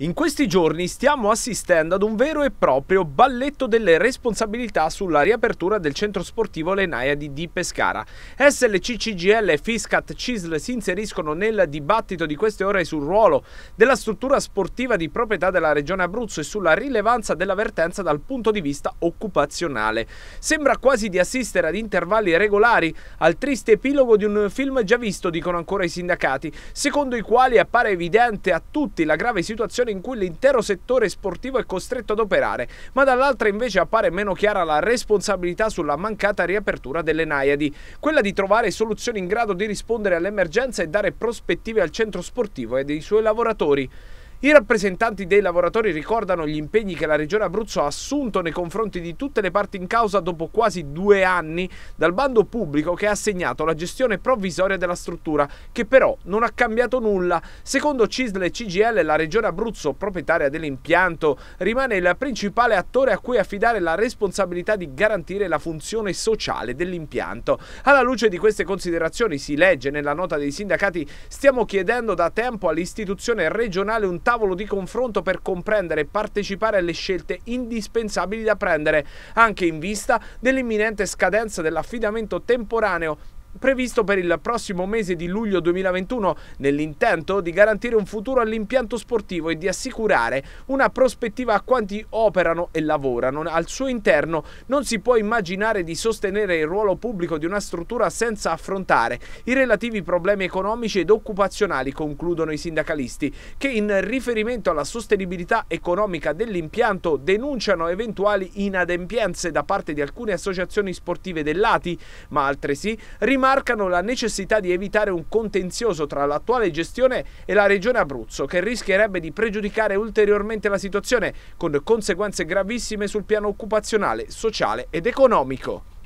In questi giorni stiamo assistendo ad un vero e proprio balletto delle responsabilità sulla riapertura del centro sportivo Lenaia di Di Pescara. SLC, CGL e Fiscat CISL si inseriscono nel dibattito di queste ore sul ruolo della struttura sportiva di proprietà della regione Abruzzo e sulla rilevanza dell'avvertenza dal punto di vista occupazionale. Sembra quasi di assistere ad intervalli regolari al triste epilogo di un film già visto, dicono ancora i sindacati, secondo i quali appare evidente a tutti la grave situazione situazione in cui l'intero settore sportivo è costretto ad operare, ma dall'altra invece appare meno chiara la responsabilità sulla mancata riapertura delle Naiadi, quella di trovare soluzioni in grado di rispondere all'emergenza e dare prospettive al centro sportivo e ai suoi lavoratori. I rappresentanti dei lavoratori ricordano gli impegni che la Regione Abruzzo ha assunto nei confronti di tutte le parti in causa dopo quasi due anni dal bando pubblico che ha assegnato la gestione provvisoria della struttura, che però non ha cambiato nulla. Secondo CISL e CGL, la Regione Abruzzo, proprietaria dell'impianto, rimane il principale attore a cui affidare la responsabilità di garantire la funzione sociale dell'impianto. Alla luce di queste considerazioni si legge nella nota dei sindacati stiamo chiedendo da tempo all'istituzione regionale un tavolo di confronto per comprendere e partecipare alle scelte indispensabili da prendere, anche in vista dell'imminente scadenza dell'affidamento temporaneo previsto per il prossimo mese di luglio 2021 nell'intento di garantire un futuro all'impianto sportivo e di assicurare una prospettiva a quanti operano e lavorano al suo interno. Non si può immaginare di sostenere il ruolo pubblico di una struttura senza affrontare i relativi problemi economici ed occupazionali, concludono i sindacalisti, che in riferimento alla sostenibilità economica dell'impianto denunciano eventuali inadempienze da parte di alcune associazioni sportive dell'ATI, ma altresì rimangono rimarcano la necessità di evitare un contenzioso tra l'attuale gestione e la Regione Abruzzo, che rischierebbe di pregiudicare ulteriormente la situazione, con conseguenze gravissime sul piano occupazionale, sociale ed economico.